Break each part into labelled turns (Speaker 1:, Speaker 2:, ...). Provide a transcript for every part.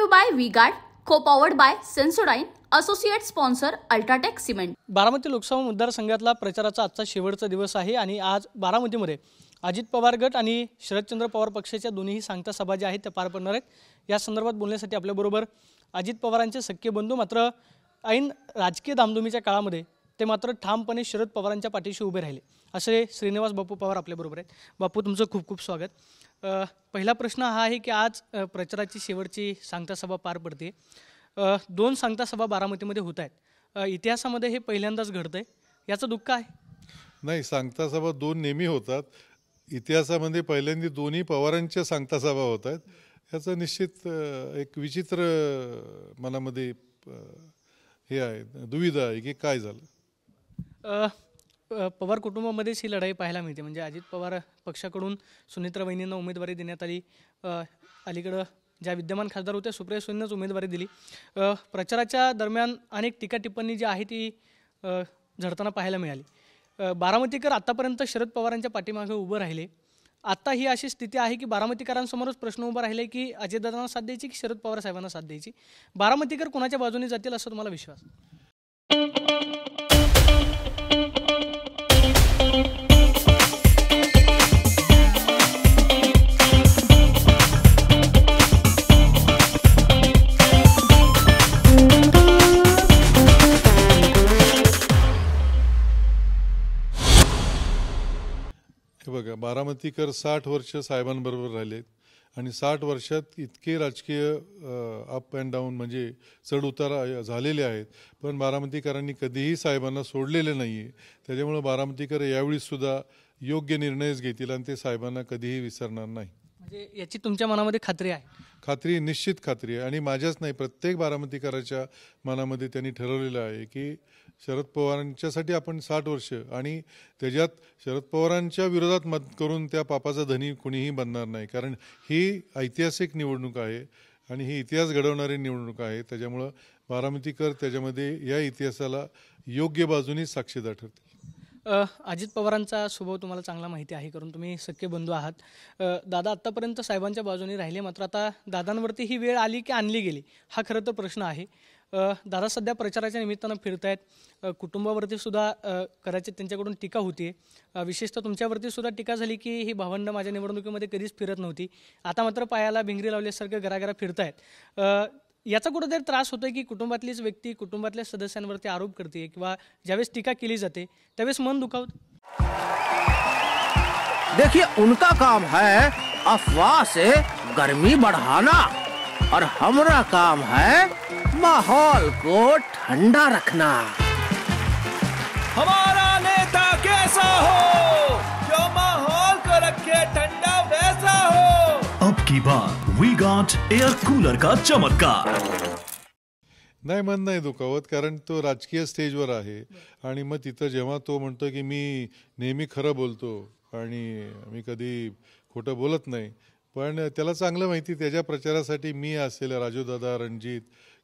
Speaker 1: you by V Guard co powered by Sensodyne associate sponsor UltraTech cement
Speaker 2: Baramati Lok Sabha मतदारसंघातला प्रचाराचा आजचा शेवटचा दिवस आहे आणि आज बारामतीमध्ये अजित पवार गट आणि शरदचंद्र पवार पक्षाच्या दोन्ही सांगता सभा ज्या आहेत त्या पार पडणार आहेत या संदर्भात बोलण्यासाठी आपल्याबरोबर अजित पवारांचे सख्खे बंधू मात्र ऐन राजकीय दामधुमीच्या काळामध्ये ते मात्र ठामपणे शरद पवारांच्या पाठीशी उभे राहिले असे श्रीनिवास बापू पवार आपल्याबरोबर आहेत बापू तुमचं खूप खूप स्वागत पहिला प्रश्न हा आहे की आज प्रचाराची शेवटची सांगता सभा पार पडते दोन सांगता सभा बारामतीमध्ये होत आहेत इतिहासामध्ये हे पहिल्यांदाच घडतं आहे याचं दुःख आहे
Speaker 3: नाही सांगता सभा दोन नेहमी होतात इतिहासामध्ये पहिल्यांदा दोन्ही पवारांच्या सांगता सभा होत आहेत याचं निश्चित एक विचित्र मनामध्ये हे आहे दुविधा आहे की काय झालं
Speaker 2: पवार कुटुंबामध्येच ही लढाई पाहायला मिळते म्हणजे अजित पवार पक्षाकडून सुनित्रा वहिनींना उमेदवारी देण्यात आली अलीकडं ज्या विद्यमान खासदार होत्या सुप्रिया सुनीनंच उमेदवारी दिली प्रचाराच्या दरम्यान अनेक टीका टिप्पणी जी आहे ती झडताना पाहायला मिळाली बारामतीकर आत्तापर्यंत शरद पवारांच्या पाठीमागे उभं राहिले आत्ता ही अशी स्थिती आहे की बारामतीकरांसमोरच प्रश्न उभा राहिले की अजितदादांना साथ द्यायची की शरद पवार साहेबांना साथ द्यायची बारामतीकर कोणाच्या बाजूने जातील असं तुम्हाला विश्वास
Speaker 3: बारामतीकर साठ वर्ष साहेबांबरोबर राहिलेत आणि साठ वर्षात इतके राजकीय अप अँड डाऊन म्हणजे चढउतार झालेले आहेत पण बारामतीकरांनी कधीही साहेबांना सोडलेलं नाही आहे त्याच्यामुळं बारामतीकर यावेळीसुद्धा योग्य निर्णयच घेतील आणि ते साहेबांना कधीही विसरणार नाही
Speaker 2: म्हणजे याची तुमच्या मनामध्ये खात्री आहे
Speaker 3: खात्री निश्चित खात्री आहे आणि माझ्याच नाही प्रत्येक बारामतीकराच्या मनामध्ये त्यांनी ठरवलेलं आहे की शरद पवारांच्यासाठी आपण साठ वर्ष आणि त्याच्यात शरद पवारांच्या विरोधात मत करून त्या पापाचा धनी कुणीही बनणार नाही कारण ही ऐतिहासिक निवडणूक आहे आणि ही इतिहास घडवणारी निवडणूक आहे त्याच्यामुळं बारामतीकर त्याच्यामध्ये या इतिहासाला योग्य बाजूनी साक्षीदार ठरतील
Speaker 2: अजित पवारांचा स्वभाव तुम्हाला चांगला माहिती आहे करून तुम्ही सख्य बंधू आहात दादा आत्तापर्यंत साहेबांच्या बाजूने राहिले मात्र आता दादांवरती ही वेळ आली की आणली गेली हा खरं तर प्रश्न आहे दादा सध्या प्रचाराच्या निमित्तानं फिरतायत आहेत कुटुंबावरती सुद्धा कदाचित त्यांच्याकडून टीका होती विशेषतः तुमच्यावरती सुद्धा टीका झाली की ही भावंड माझ्या निवडणुकीमध्ये कधीच फिरत नव्हती आता मात्र पायाला भिंगरी लावल्यासारखं घराघरा फिरतायत आहेत याचा कुठेतरी त्रास होतो की कुटुंबातलीच व्यक्ती कुटुंबातल्या सदस्यांवरती आरोप करते किंवा ज्यावेळेस टीका केली जाते त्यावेळेस मन दुखावत
Speaker 1: देखिए उनका काम है अफवाह से गर्मी बढ़ाना और हमारा काम है माहौल को ठंडा रखना हमारा नेता कैसा हो जो माहौल को रखे
Speaker 3: ठंडा वैसा
Speaker 4: हो अब की बात वी गॉट एअर कूलर का
Speaker 3: चमत्कार नाही मन नाही दुखावत कारण तो राजकीय स्टेजवर आहे आणि मग तिथं जेव्हा तो म्हणतो की मी नेहमी खरं बोलतो आणि मी कधी खोटं बोलत नाही पण त्याला चांगलं माहिती त्याच्या प्रचारासाठी मी असेल राजूदादा रणजित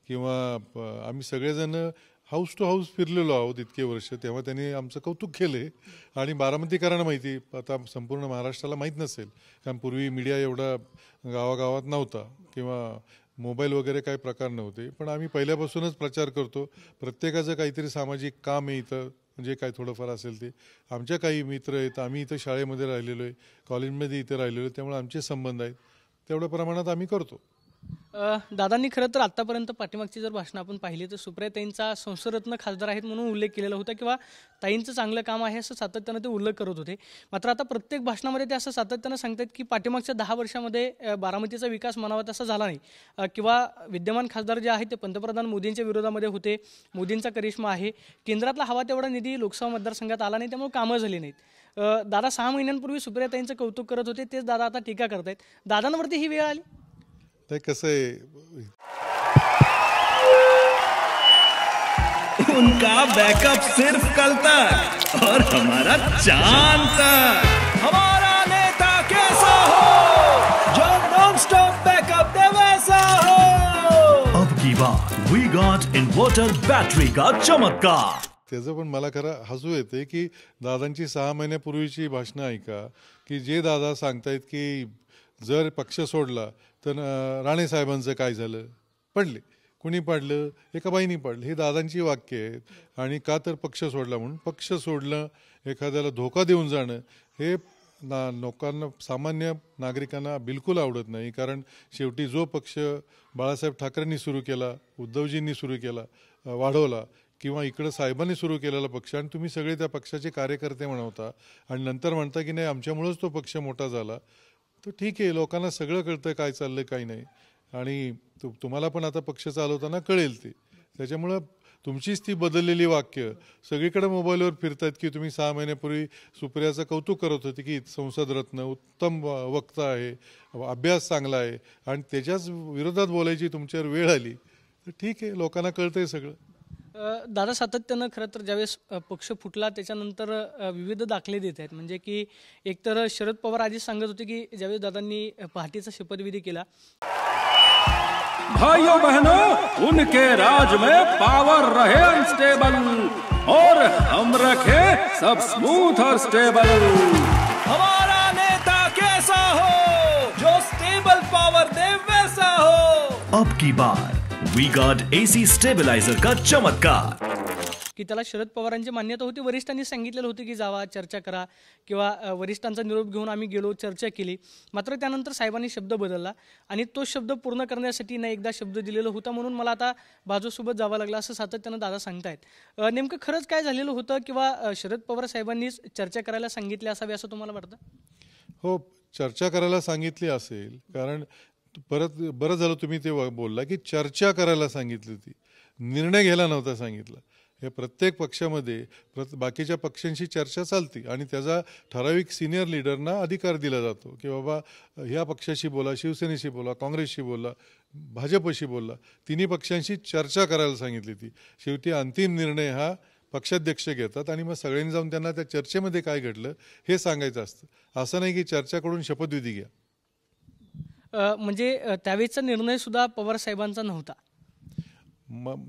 Speaker 3: किंवा आम्ही सगळेजण हाऊस टू हाऊस फिरलेलो आहोत इतके वर्ष तेव्हा त्यांनी आमचं कौतुक केले आणि बारामतीकरांना माहिती आता संपूर्ण महाराष्ट्राला माहीत नसेल कारण पूर्वी मीडिया एवढा गावागावात नव्हता किंवा मोबाईल वगैरे काही प्रकार नव्हते पण आम्ही पहिल्यापासूनच प्रचार करतो प्रत्येकाचं काहीतरी सामाजिक काम आहे इथं म्हणजे काय थोडंफार असेल ते आमच्या काही मित्र आहेत आम्ही इथं शाळेमध्ये राहिलेलो आहे कॉलेजमध्ये इथं राहिलेलो आहे त्यामुळे आमचे संबंध आहेत तेवढ्या प्रमाणात आम्ही करतो
Speaker 2: दादांनी खरं तर आत्तापर्यंत पाठीमागची जर भाषणं आपण पाहिली तर सुप्रिया ताईंचा संसदरत्न खासदार आहेत म्हणून उल्लेख केलेला होता किंवा ताईंचं चांगलं काम आहे असं सातत्यानं ते उल्लेख करत होते मात्र आता प्रत्येक भाषणामध्ये ते असं सातत्यानं सांगतात की पाठीमागच्या दहा वर्षामध्ये बारामतीचा विकास म्हणावा तसा झाला नाही किंवा विद्यमान खासदार जे आहेत ते पंतप्रधान मोदींच्या विरोधामध्ये होते मोदींचा करिश्मा आहे केंद्रातला हवा तेवढा निधी लोकसभा मतदारसंघात आला नाही त्यामुळे कामं झाली नाहीत दादा सहा महिन्यांपूर्वी सुप्रिया ताईंचं कौतुक करत होते तेच दादा आता टीका करत आहेत दादांवरती ही वेळ आली
Speaker 3: ते कसं आहे उनका
Speaker 4: बैकअप
Speaker 1: सिर्फ कल तक और हमारा चांद तक हमारा नेता कैसा हो जो नॉन स्टॉप बैकअप दे वैसा हो
Speaker 4: अब की बात वी गॉट इन्वर्टर बैटरी का चमत्कार
Speaker 3: त्याचं पण मला खरं हसू येते की दादांची सहा महिन्यापूर्वीची भाषणं ऐका की जे दादा सांगतायत की जर पक्ष सोडला तर राणेसाहेबांचं काय झालं पडले कुणी पाडलं एका बाईनी पाडलं हे दादांची वाक्य आहेत आणि का तर पक्ष सोडला म्हणून पक्ष सोडलं एखाद्याला धोका देऊन जाणं हे ना लोकांना सामान्य नागरिकांना बिलकुल आवडत नाही कारण शेवटी जो पक्ष बाळासाहेब ठाकरेंनी सुरू केला उद्धवजींनी सुरू केला वाढवला किंवा इकडं साहेबांनी सुरू केलेला पक्ष आणि तुम्ही सगळे त्या पक्षाचे कार्यकर्ते म्हणवता आणि नंतर म्हणता की नाही आमच्यामुळंच तो पक्ष मोठा झाला तर ठीक आहे लोकांना सगळं कळतं काय चाललं काय नाही आणि तु तुम्हाला पण आता पक्ष चालवताना कळेल ते त्याच्यामुळं तुमचीच ती बदललेली वाक्य सगळीकडे मोबाईलवर फिरत आहेत की तुम्ही सहा महिन्यापूर्वी सुप्रियाचं कौतुक करत होते की संसद रत्न उत्तम वक्ता आहे अभ्यास चांगला आहे आणि त्याच्याच विरोधात बोलायची तुमच्यावर वेळ आली तर ठीक आहे लोकांना कळतंय सगळं
Speaker 2: दादा सातत्यानं खरं तर ज्यावेळेस पक्ष फुटला त्याच्यानंतर विविध दाखले देत आहेत म्हणजे की एकतर शरद पवार आधीच सांगत होते की ज्यावेळेस दादांनी पहाटेचा शपथविधी केला भाइयों
Speaker 1: बहनों उनके राज में पावर रहे अनस्टेबल और हम रखे सब स्मूथ और स्टेबल हमारा नेता कैसा हो जो स्टेबल पावर दे वैसा हो
Speaker 4: अब की बार वी गॉट एसी स्टेबिलायझर का चमत्कार
Speaker 2: की त्याला शरद पवारांची मान्यता होती वरिष्ठांनी सांगितलेलं होतं की जावा चर्चा करा किंवा वरिष्ठांचा निरोप घेऊन आम्ही गेलो चर्चा केली मात्र त्यानंतर साहेबांनी शब्द बदलला आणि तो शब्द पूर्ण करण्यासाठी ना एकदा शब्द दिलेला होता म्हणून मला आता बाजूसोबत जावं लागलं असं सातत्यानं दादा सांगतायत नेमकं खरंच काय झालेलं होतं किंवा शरद पवार साहेबांनीच चर्चा करायला सांगितली असावी असं तुम्हाला वाटतं
Speaker 3: हो चर्चा करायला सांगितली असेल कारण परत बरं झालं तुम्ही ते बोलला की चर्चा करायला सांगितली होती निर्णय घ्यायला नव्हता सांगितला हे प्रत्येक पक्षामध्ये प्रत बाकीच्या पक्षांशी चर्चा चालते आणि त्याचा ठराविक सिनियर लिडरना अधिकार दिला जातो की बाबा ह्या पक्षाशी बोला शिवसेनेशी बोला काँग्रेसशी बोला भाजपशी बोला तिन्ही पक्षांशी चर्चा करायला सांगितली ती शेवटी अंतिम निर्णय हा पक्षाध्यक्ष घेतात आणि मग सगळ्यांनी जाऊन त्यांना त्या चर्चेमध्ये काय घडलं हे सांगायचं असतं असं नाही की चर्चाकडून शपथविधी घ्या
Speaker 2: म्हणजे त्यावेळेचा निर्णय सुद्धा पवार साहेबांचा नव्हता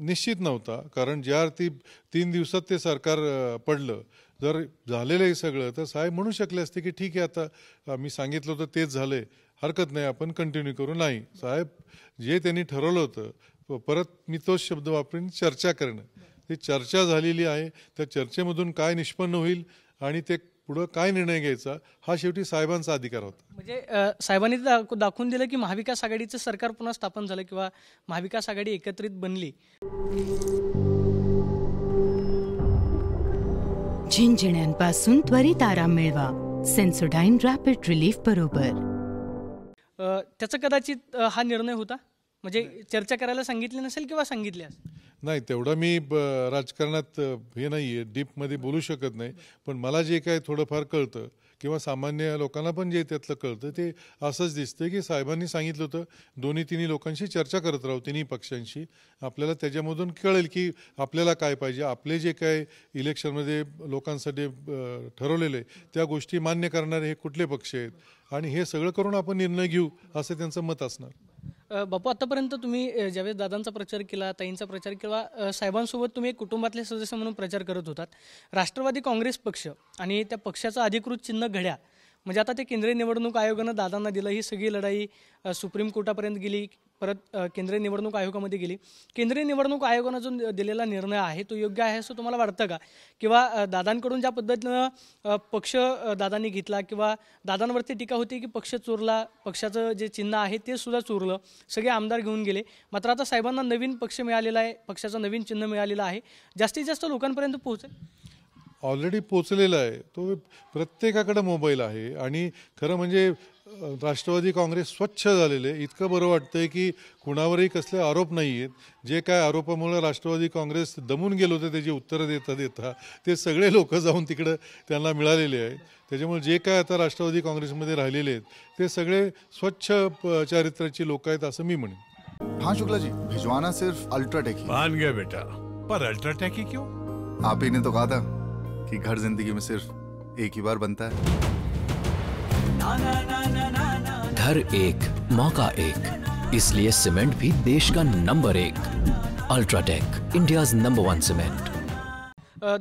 Speaker 3: निश्चित नव्हता कारण ज्या ती तीन दिवसात ते सरकार पडलं जर झालेलं आहे सगळं तर साहेब म्हणू शकले असते की ठीक आहे आता मी सांगितलं होतं तेच झालंय हरकत नाही आपण कंटिन्यू करू नाही साहेब जे त्यांनी ठरवलं होतं परत मी तोच शब्द वापरून चर्चा करणं ती चर्चा झालेली आहे त्या चर्चेमधून काय निष्पन्न होईल आणि ते पुढं काय निर्णय घ्यायचा हा शेवटी साहेबांचा अधिकार होता
Speaker 2: म्हणजे साहेबांनी दाखवून दिलं की महाविकास आघाडीचं सरकार पुन्हा स्थापन झालं किंवा महाविकास आघाडी एकत्रित बनली झिंझिण्यांपासून त्वरित आराम मिळवा सेन्सोडाईन रॅपिड रिलीफ बरोबर त्याचा कदाचित हा निर्णय होता म्हणजे चर्चा करायला सांगितली नसेल किंवा सांगितल्यास
Speaker 3: नाही तेवढा मी राजकारणात हे नाही आहे डीपमध्ये बोलू शकत नाही पण मला जे काय थोडंफार कळतं किंवा सामान्य लोकांना पण जे त्यातलं कळतं ते असंच दिसतं की साहेबांनी सांगितलं होतं दोन्ही तिन्ही लोकांशी चर्चा करत राहू तिन्ही पक्षांशी आपल्याला त्याच्यामधून कळेल की आपल्याला काय पाहिजे आपले जे काय इलेक्शनमध्ये लोकांसाठी ठरवलेले त्या गोष्टी मान्य करणारे हे कुठले पक्ष आहेत आणि हे सगळं करून आपण निर्णय घेऊ असं त्यांचं मत असणार
Speaker 2: बापू आतापर्यंत तुम्ही ज्यावेळेस दादांचा प्रचार केला ताईंचा प्रचार किंवा साहेबांसोबत तुम्ही एक कुटुंबातले सदस्य म्हणून प्रचार करत होतात राष्ट्रवादी काँग्रेस पक्ष आणि त्या पक्षाचा अधिकृत चिन्ह घड्या म्हणजे आता ते केंद्रीय निवडणूक आयोगानं दादांना दिलं ही सगळी लढाई सुप्रीम कोर्टापर्यंत गेली परत केंद्रीय निवडणूक आयोगामध्ये गेली केंद्रीय निवडणूक आयोगानं जो दिलेला निर्णय आहे तो योग्य आहे असं तुम्हाला वाटतं का किंवा दादांकडून ज्या पद्धतीनं पक्ष दादांनी घेतला किंवा दादांवरती टीका होती की पक्ष चोरला पक्षाचं जे चिन्ह आहे ते सुद्धा चोरलं सगळे आमदार घेऊन गेले मात्र आता साहेबांना नवीन पक्ष मिळालेला आहे पक्षाचं नवीन चिन्ह मिळालेलं आहे जास्तीत जास्त लोकांपर्यंत पोहोचेल
Speaker 3: ऑलरेडी पोचलेला आहे तो प्रत्येकाकडे मोबाईल आहे आणि खरं म्हणजे राष्ट्रवादी काँग्रेस स्वच्छ झालेले इतकं बरं वाटतंय की कुणावरही कसले आरोप नाही आहेत जे काय आरोपामुळे राष्ट्रवादी काँग्रेस दमून गेलो होते त्याची उत्तरं देता देता ते सगळे लोक जाऊन तिकडं त्यांना मिळालेले आहेत त्याच्यामुळे जे काय आता राष्ट्रवादी काँग्रेसमध्ये राहिलेले आहेत ते सगळे स्वच्छ चारित्र्याची लोक आहेत असं मी म्हणेन
Speaker 4: हा शुक्लाजी भिजवाना सिर्फ अल्ट्राटेक बेटा पर अल्ट्राटेक ही क्यों आप ही तो कहा कि घर जिंदगी में सिर्फ एक ही बार बनता है घर एक मौका एक इसलिए सीमेंट भी देश का नंबर एक UltraTech India number one cement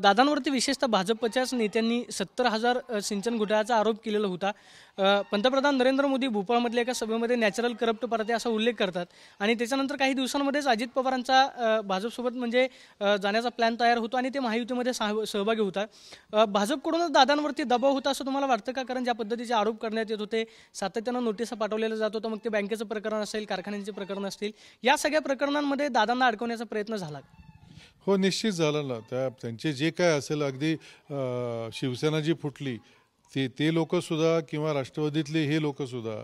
Speaker 2: दादांवरती विशेषतः भाजपच्याच नेत्यांनी सत्तर हजार सिंचन घोटाळ्याचा आरोप केलेला होता पंतप्रधान नरेंद्र मोदी भोपाळमधल्या एका सभेमध्ये नॅचरल करप्ट परत असा उल्लेख करतात आणि त्याच्यानंतर काही दिवसांमध्येच अजित पवारांचा भाजपसोबत म्हणजे जाण्याचा प्लॅन तयार होतो आणि ते महायुतीमध्ये सहभागी होता भाजपकडूनच दादांवरती दबाव होता असं तुम्हाला वाटतं का कारण ज्या पद्धतीचे आरोप करण्यात येत होते सातत्यानं नोटीस पाठवलेलं जात होतं मग ते बँकेचं प्रकरण असेल कारखान्यांचे प्रकरण असतील या सगळ्या प्रकरणांमध्ये दादांना अडकवण्याचा प्रयत्न झाला
Speaker 3: हो निश्चित झालं ना त्या त्यांचे जे काय असेल अगदी शिवसेना जी फुटली ते ते लोकसुद्धा किंवा राष्ट्रवादीतले हे लोकंसुद्धा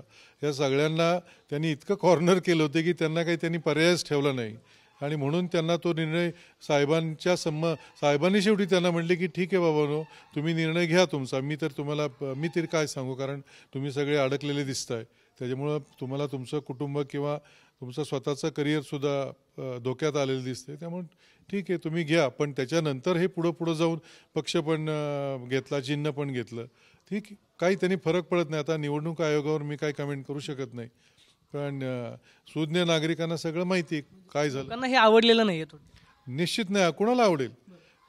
Speaker 3: या सगळ्यांना त्यांनी इतकं कॉर्नर केलं होतं की त्यांना काही त्यांनी पर्यायच ठेवला नाही आणि म्हणून त्यांना तो निर्णय साहेबांच्या संम साहेबांनी शेवटी त्यांना म्हटले की ठीक आहे नो तुम्ही निर्णय घ्या तुमचा मी तर तुम्हाला मी तर काय सांगू कारण तुम्ही सगळे अडकलेले दिसत आहे त्याच्यामुळं तुम्हाला तुमचं कुटुंब किंवा तुमचं स्वतःचं करिअरसुद्धा धोक्यात आलेलं दिसते त्यामुळे ठीक आहे तुम्ही घ्या पण त्याच्यानंतर हे पुढं पुढं जाऊन पक्ष पण घेतला चिन्ह पण घेतलं ठीक काही त्यांनी फरक पडत नाही आता निवडणूक आयोगावर मी काही कमेंट करू शकत नाही पण सुज्ञ नागरिकांना सगळं माहिती काय झालं त्यांना हे आवडलेलं नाही निश्चित नाही कुणाला आवडेल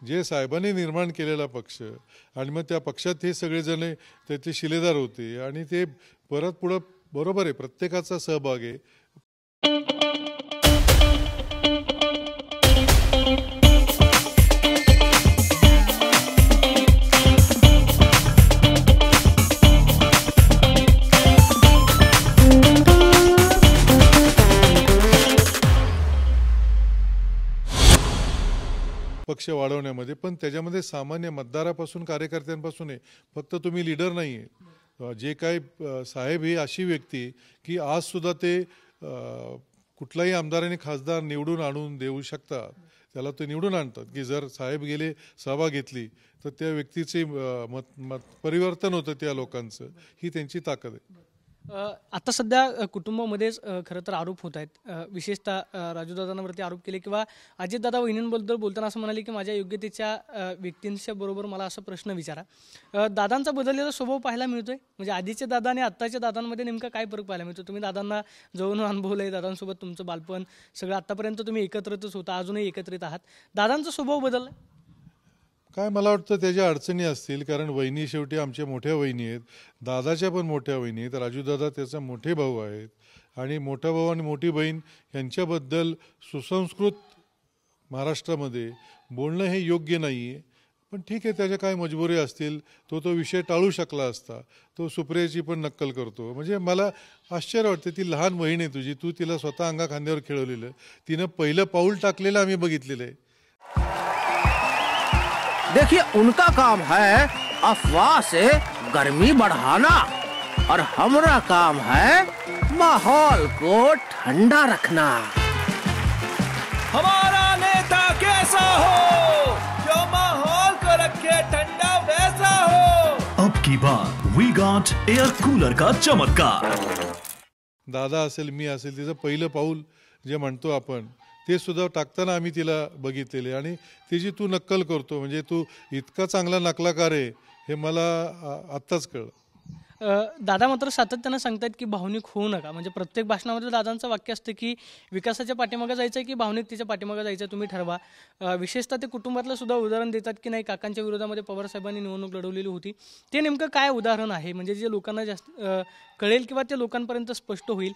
Speaker 3: जे साहेबांनी निर्माण केलेला पक्ष आणि मग त्या पक्षात हे सगळेजण त्याचे शिलेदार होते आणि ते परत पुढं बरोबर आहे प्रत्येकाचा सहभाग आहे पक्ष वाढवण्यामध्ये पण त्याच्यामध्ये सामान्य मतदारापासून कार्यकर्त्यांपासून आहे फक्त तुम्ही लीडर नाही आहे जे काही साहेब ही अशी व्यक्ती की आजसुद्धा ते कुठलाही आमदाराने खासदार निवडून आणून देऊ शकतात त्याला ते निवडून आणतात की जर साहेब गेले सभा घेतली तर त्या व्यक्तीचे मत मत परिवर्तन होतं त्या लोकांचं ही त्यांची ताकद आहे
Speaker 2: आता सध्या कुटुंबामध्येच खरं तर आरोप होत आहेत विशेषतः राजूदादांवरती आरोप केले किंवा अजितदादा वहिनींबद्दल बोलताना असं म्हणाले की माझ्या योग्यतेच्या व्यक्तींच्या बरोबर मला असा प्रश्न विचारा दादांचा बदललेला स्वभाव पाहायला मिळतोय म्हणजे आधीचे दादा आणि आत्ताच्या दादांमध्ये नेमका काय फरक पाहायला मिळतो तुम्ही दादांना जवळून अनुभवलंय दादांसोबत तुमचं बालपण सगळं आतापर्यंत तुम्ही एकत्रितच होता अजूनही एकत्रित आहात दादांचा स्वभाव बदलला
Speaker 3: काय मला वाटतं त्याच्या अडचणी असतील कारण वहिनी शेवटी आमच्या मोठ्या वहिनी आहेत दादाच्या पण मोठ्या वहिनी आहेत राजूदादा त्याचा मोठे भाऊ आहेत आणि मोठा भाऊ आणि मोठी बहीण यांच्याबद्दल सुसंस्कृत महाराष्ट्रामध्ये बोलणं हे योग्य नाही आहे पण ठीक आहे त्याच्या काय मजबुरी असतील तो तो विषय टाळू शकला असता तो सुप्रियाची पण नक्कल करतो म्हणजे मला आश्चर्य वाटते ती लहान बहीण आहे तुझी तू तिला स्वतः अंगा खांद्यावर खेळवलेलं तिनं पहिलं पाऊल टाकलेलं आम्ही बघितलेलं आहे देखिए उनका काम है अफवाह से गर्मी बढ़ाना और
Speaker 1: हमारा काम है माहौल को ठंडा रखना हमारा नेता कैसा हो जो माहौल को
Speaker 3: रखे ठंडा वैसा
Speaker 4: हो अब की बात वी गॉट एयर कूलर का
Speaker 3: चमत्कार दादा असेल मी असेल तिचं पहिलं पाऊल जे म्हणतो आपण ते सुद्धा टाकताना आम्ही तिला बघितलेले आणि तिची तू नक्कल करतो म्हणजे तू इतका चांगला नकलाकार आहे हे मला आत्ताच कळलं
Speaker 2: दादा मात्र सातत्यानं सांगतात की भावनिक होऊ नका म्हणजे प्रत्येक भाषणामध्ये दादांचं वाक्य असतं की विकासाच्या पाठीमागं जायचं आहे की भावनिक तिच्या पाठीमागे जायचं तुम्ही ठरवा विशेषतः ते कुटुंबातलं सुद्धा उदाहरण देतात की नाही काकांच्या विरोधामध्ये पवारसाहेबांनी निवडणूक लढवलेली होती ते नेमकं काय उदाहरण आहे म्हणजे जे लोकांना जास्त कळेल किंवा ते लोकांपर्यंत स्पष्ट होईल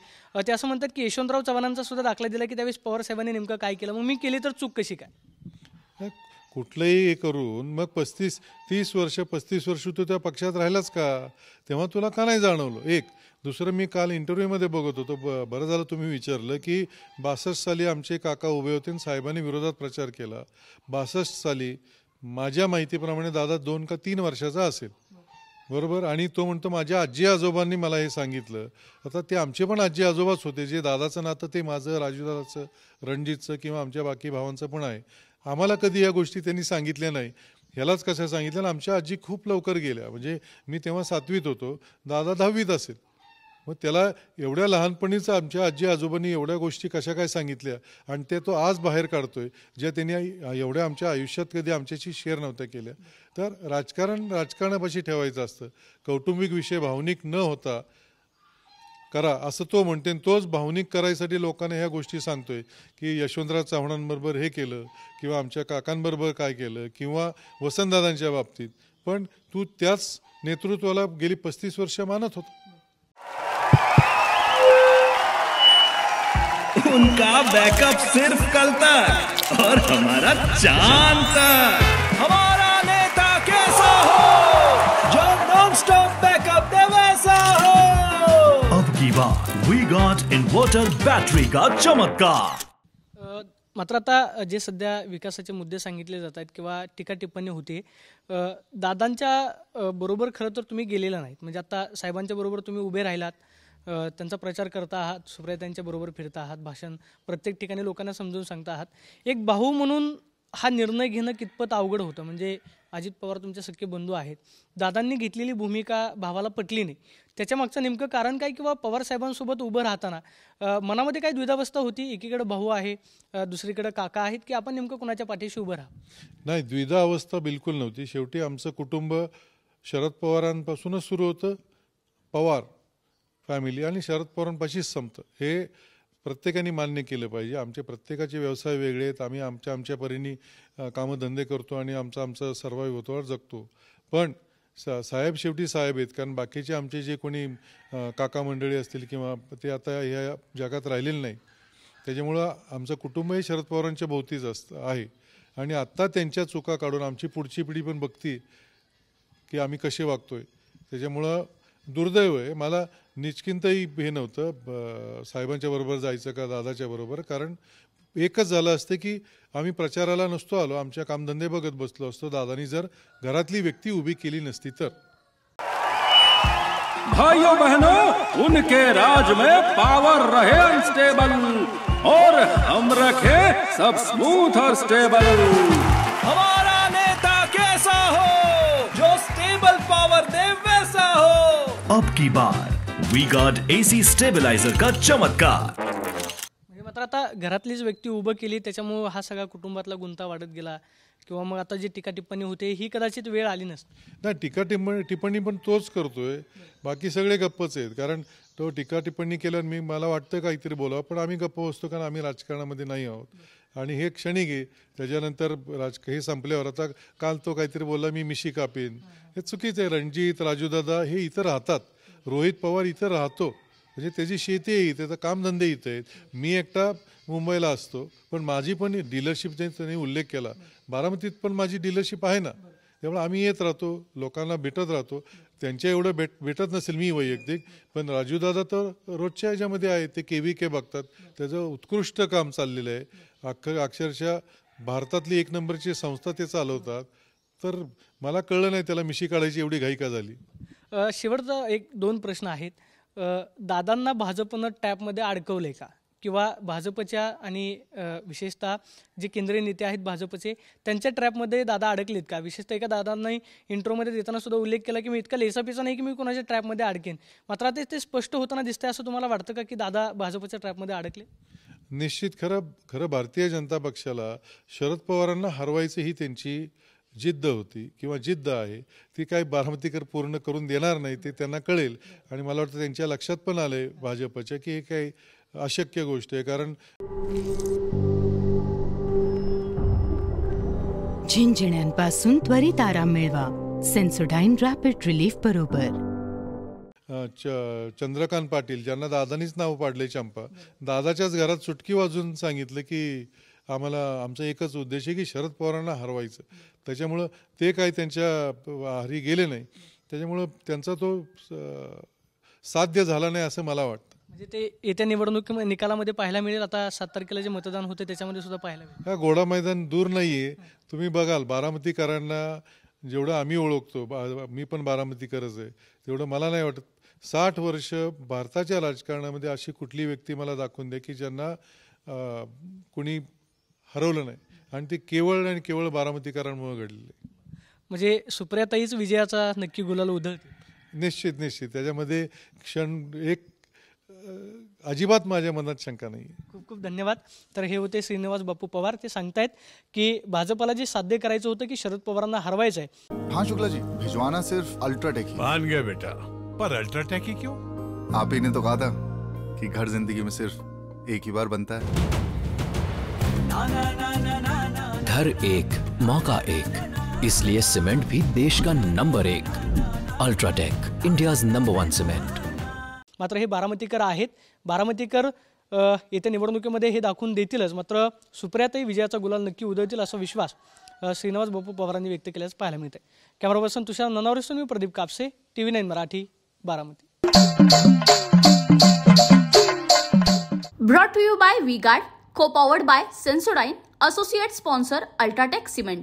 Speaker 2: ते असं म्हणतात की यशवंतराव चव्हाणांचा सुद्धा दाखला दिला की त्यावेळेस पवारसाहेबांनी नेमकं काय केलं मग मी केली तर चूक कशी काय
Speaker 3: कुठलंही हे करून मग पस्तीस तीस वर्ष पस्तीस वर्ष तू त्या पक्षात राहिलाच का तेव्हा तुला का नाही जाणवलं एक दुसरं मी काल इंटरव्ह्यूमध्ये बघत होतो बरं झालं तुम्ही विचारलं की बासष्ट साली आमचे काका उभे होते साहेबांनी विरोधात प्रचार केला बासष्ट साली माझ्या माहितीप्रमाणे दादा दोन का तीन वर्षाचा असेल बरोबर आणि तो म्हणतो माझ्या आजी आजोबांनी मला हे सांगितलं आता ते आमचे पण आजी आजोबाच होते जे दादाचं नातं ते माझं राजूदादाचं रणजितचं किंवा आमच्या बाकी भावांचं पण आहे आम्हाला कधी या गोष्टी त्यांनी सांगितल्या नाही ह्यालाच कशा सांगितल्या ना आमच्या आजी खूप लवकर गेल्या म्हणजे मी तेव्हा सातवीत होतो दादा दहावीत असेल मग त्याला एवढ्या लहानपणीच आमच्या आजी आजोबांनी एवढ्या गोष्टी कशा काय सांगितल्या आणि ते तो आज बाहेर काढतोय ज्या त्यांनी एवढ्या आमच्या आयुष्यात कधी आमच्याशी शेअर नव्हत्या केल्या तर राजकारण राजकारणापाशी ठेवायचं असतं कौटुंबिक विषय भावनिक न होता करा असं तो म्हणते तोच भावनिक करायसाठी लोकांना ह्या गोष्टी सांगतोय की यशवंतराव चव्हाणांबरोबर हे केलं किंवा आमच्या काकांबरोबर काय केलं किंवा वसंतदादांच्या बाबतीत पण तू त्याच नेतृत्वाला गेली पस्तीस वर्ष मानत होत उनका बॅकअप
Speaker 1: सिर्फ कलता और हमारा
Speaker 4: बाय वी गॉट इन्व्हर्टर बॅटरी का चमत्कार
Speaker 2: मात्र आता जे सध्या विकासाचे मुद्दे सांगितले जात आहेत किंवा टीका टिप्पणी होते दादांच्या बरोबर खरं तर तुम्ही गेलेला नाहीत म्हणजे आता साहेबांच्या बरोबर तुम्ही उभे राहिलात त्यांचा प्रचार करता आहात सुप्रिया त्यांच्या बरोबर फिरता आहात भाषण प्रत्येक ठिकाणी लोकांना समजून सांगता आहात एक भाऊ म्हणून हा निर्णय घेणं कितपत अवघड होतं म्हणजे अजित पवार तुमचे सख्खे बंधू आहेत दादांनी घेतलेली भूमिका भावाला पटली नाही त्याच्यामागचं नेमकं कारण काय किंवा पवार साहेबांसोबत उभं राहताना मनामध्ये काय द्विधावस्था होती एकीकडे भाऊ आहे दुसरीकडे काका आहेत की आपण नेमकं कोणाच्या पाठीशी उभं राहा
Speaker 3: नाही द्विधावस्था बिलकुल नव्हती शेवटी आमचं कुटुंब शरद पवारांपासूनच सुरू होतं पवार फॅमिली आणि शरद पवारांपाशीच संपतं हे प्रत्येकाने मान्य केलं पाहिजे आमचे प्रत्येकाचे व्यवसाय वेगळे आहेत आम्ही आमच्या आमच्या परीने धंदे करतो आणि आमचा आमचा सर्वाईव्ह होतो जगतो पण सा साहेब शेवटी साहेब आहेत कारण बाकीचे आमचे जे कोणी काका मंडळी असतील किंवा ते आता ह्या जगात राहिलेले नाही त्याच्यामुळं आमचं कुटुंबही शरद पवारांच्या भोवतीच असतं आहे आणि आत्ता त्यांच्या चुका काढून आमची पुढची पिढी पण बघती की आम्ही कसे वागतोय त्याच्यामुळं दुर्दैव आहे मला निचकिंतही हे नव्हतं साहेबांच्या बरोबर जायचं का दादाच्या बरोबर कारण एकच झालं असते की आम्ही प्रचाराला नसतो आलो आमच्या कामधंदे बघत बसलो असतो दादानी जर घरातली व्यक्ती उभी केली नसती तर भाइयों बहनो उनके राज में पावर रहे अनस्टेबल और हम
Speaker 1: रखे सब स्मूथ और स्टेबल हमारा
Speaker 4: आपकी बार वी गॉट एसी स्टेबिलायझर का चमत्कार
Speaker 2: म्हणजे मात्र आता घरातलीच व्यक्ती उभं केली त्याच्यामुळे हा सगळा कुटुंबातला गुंता वाढत गेला किंवा मग आता जी टीका टिप्पणी होते ही
Speaker 3: कदाचित वेळ आली नसते नाही टीका टिप्पणी टिप्पणी पण तोच करतोय बाकी सगळे गप्पच आहेत कारण तो टीका टिप्पणी केल्यानं मी मला वाटतं काहीतरी बोलावं पण आम्ही गप्प बसतो कारण आम्ही राजकारणामध्ये नाही आहोत आणि हे घे त्याच्यानंतर राज हे संपल्यावर आता काल तो काहीतरी बोलला मी मिशी कापेन हे चुकीचं आहे रणजित राजूदादा हे इथं राहतात रोहित पवार इथं राहतो म्हणजे त्याची शेती आहे तर कामधंदे इथं आहेत मी एकटा मुंबईला असतो पण माझी पण डीलरशिप त्यांनी उल्लेख केला बारामतीत पण माझी डीलरशिप आहे ना त्यामुळे आम्ही येत राहतो लोकांना भेटत राहतो त्यांच्या एवढं भेट भेटत नसेल मी वैयक्तिक पण राजूदादा तर रोजच्या ह्याच्यामध्ये आहे ते के व्ही के बघतात त्याचं उत्कृष्ट काम चाललेलं आहे अख्ख अक्षरशः भारतातली एक नंबरची संस्था ते चालवतात तर मला कळलं नाही त्याला मिशी काढायची एवढी घाई का झाली
Speaker 2: शेवटचा एक दोन प्रश्न आहेत दादांना भाजपनं टॅपमध्ये अडकवले का किंवा भाजपच्या आणि विशेषतः जे केंद्रीय नेते आहेत भाजपचे त्यांच्या ट्रॅपमध्ये दादा अडकलेत का विशेषतः एका दादांनी इंट्रोमध्ये देताना सुद्धा उल्लेख केला की मी इतका लेसापेचा नाही की मी कोणाच्या ट्रॅपमध्ये अडकेन मात्र आता ते स्पष्ट होताना दिसतंय असं तुम्हाला वाटतं का की दादा भाजपच्या ट्रॅपमध्ये अडकले
Speaker 3: निश्चित खरं खरं भारतीय जनता पक्षाला शरद पवारांना हरवायचं ही त्यांची जिद्द होती किंवा जिद्द आहे ती काय बारामतीकर पूर्ण करून देणार नाही ते त्यांना कळेल आणि मला वाटतं त्यांच्या लक्षात पण आलं आहे भाजपच्या की हे काही अशक्य गोष्ट आहे कारण
Speaker 2: झिंझिण्यांपासून त्वरित आराम
Speaker 4: मिळवा सेन्सोडाईन रॅपिड रिलीफ बरोबर
Speaker 3: चंद्रकांत पाटील ज्यांना दादानीच नाव पाडले चंपा दादाच्याच घरात सुटकी वाजून सांगितलं की आम्हाला आमचा एकच उद्देश आहे की शरद पवारांना हरवायचं त्याच्यामुळं ते काय त्यांच्या हरी गेले नाही त्याच्यामुळं त्यांचा तो साध्य झाला नाही असं मला वाटतं
Speaker 2: म्हणजे ते येत्या निवडणुकी निकालामध्ये पाहायला मिळेल आता सात तारखेला जे मतदान होते त्याच्यामध्ये सुद्धा पाहायला
Speaker 3: मिळेल हा घोडा मैदान दूर नाहीये तुम्ही बघाल बारामतीकरांना जेवढं आम्ही ओळखतो मी पण बारामतीकरच आहे तेवढं मला नाही वाटत साठ वर्ष भारताच्या राजकारणामध्ये अशी कुठली व्यक्ती मला दाखवून द्या की ज्यांना कुणी हरवलं नाही आणि ते केवळ आणि केवळ बारामतीकरांमुळे घडलेलं म्हणजे सुप्रियाताईच विजयाचा नक्की गुलाल उधळते निश्चित निश्चित त्याच्यामध्ये क्षण एक अजिबात माझ्या मनात शंका नाही आहे
Speaker 2: खूप खूप धन्यवाद तर हे होते श्रीनिवास बापू पवार ते सांगतायत की भाजपाला जे साध्य करायचं होतं की शरद पवारांना हरवायचं आहे
Speaker 4: हाँ शुक्ला
Speaker 3: भिजवाना सिर्फ अल्ट्राटेक मान गया बेटा पर अल्ट्राटेक ही क्यों
Speaker 4: आप ही ने तो कहा था कि घर जिंदगी में सिर्फ एक ही बार बनता है घर एक मौका एक इसलिए सीमेंट भी देश का नंबर एक UltraTech India number one cement
Speaker 2: मात्र हे बारामतीकर आहेत बारामतीकर येत्या निवडणुकीमध्ये हे दाखवून देतीलच मात्र सुप्रियातही विजयाचा गुलाल नक्की उदळतील असा विश्वास श्रीनिवास बापू पवारांनी व्यक्त केल्याचं पाहायला मिळतंय कॅमेरा पर्सन तुषार ननावरेसून मी Pradeep Kapse T V nine Marathi Baramati
Speaker 1: brought you by V Guard co powered by Sensodyne associate sponsor UltraTech cement